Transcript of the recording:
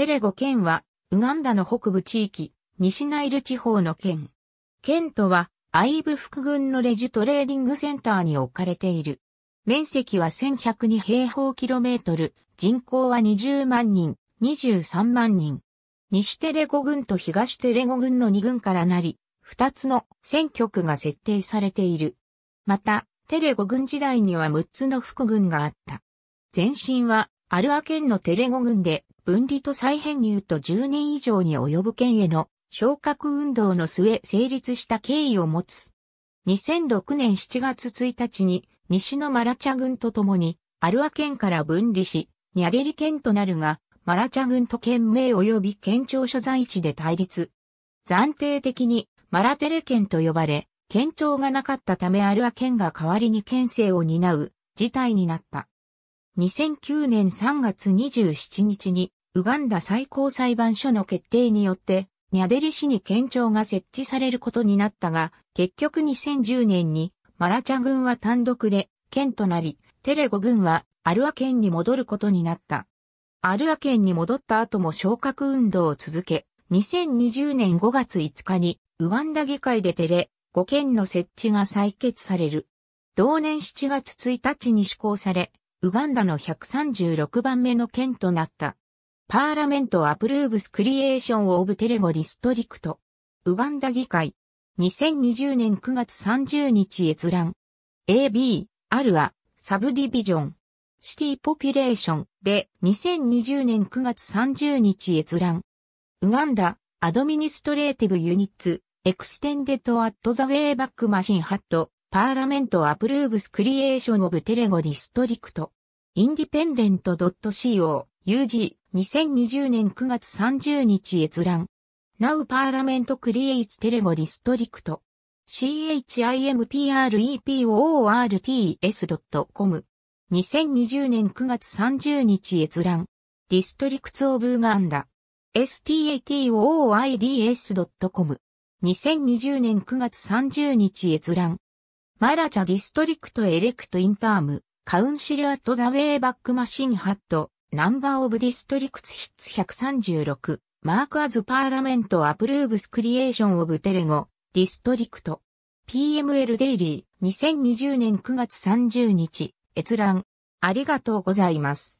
テレゴ県は、ウガンダの北部地域、西ナイル地方の県。県とは、アイブ副軍のレジュトレーディングセンターに置かれている。面積は1102平方キロメートル、人口は20万人、23万人。西テレゴ軍と東テレゴ軍の2軍からなり、2つの選挙区が設定されている。また、テレゴ軍時代には6つの副軍があった。前身は、アルア県のテレゴ軍で、分離と再編入と10年以上に及ぶ県への昇格運動の末成立した経緯を持つ。2006年7月1日に西のマラチャ軍と共にアルア県から分離し、ニャゲリ県となるが、マラチャ軍と県名及び県庁所在地で対立。暫定的にマラテレ県と呼ばれ、県庁がなかったためアルア県が代わりに県政を担う事態になった。2009年3月27日に、ウガンダ最高裁判所の決定によって、ニャデリ市に県庁が設置されることになったが、結局2010年に、マラチャ軍は単独で、県となり、テレゴ軍は、アルア県に戻ることになった。アルア県に戻った後も昇格運動を続け、2020年5月5日に、ウガンダ議会でテレ、5県の設置が採決される。同年7月1日に施行され、ウガンダの136番目の県となった。パーラメントアプルーブスクリエーションオブテレゴディストリクト。ウガンダ議会。2020年9月30日閲覧。AB、アルア、サブディビジョン。シティポピュレーションで2020年9月30日閲覧。ウガンダ、アドミニストレーティブユニッツ、エクステンデッドアットザウェイバックマシンハット、パーラメントアプルーブスクリエーションオブテレゴディストリクト。インディペンデント .co、UG、2020年9月30日閲覧。Now Parliament Creates Telego District. chimpreport.com s 2020年9月30日閲覧。Districts of Uganda. statoids.com 2020年9月30日閲覧。マラチャディストリクトエレクトインターム、カウンシルアットザウェイバックマシンハット、ナンバーオブディストリクツヒッツ136、マークアズパーラメントアプルーブスクリエーションオブテレゴ、ディストリクト。PML デイリー、2020年9月30日、閲覧。ありがとうございます。